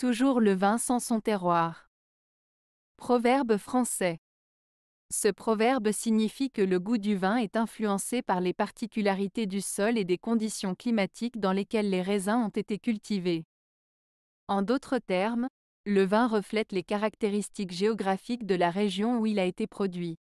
Toujours le vin sans son terroir. Proverbe français. Ce proverbe signifie que le goût du vin est influencé par les particularités du sol et des conditions climatiques dans lesquelles les raisins ont été cultivés. En d'autres termes, le vin reflète les caractéristiques géographiques de la région où il a été produit.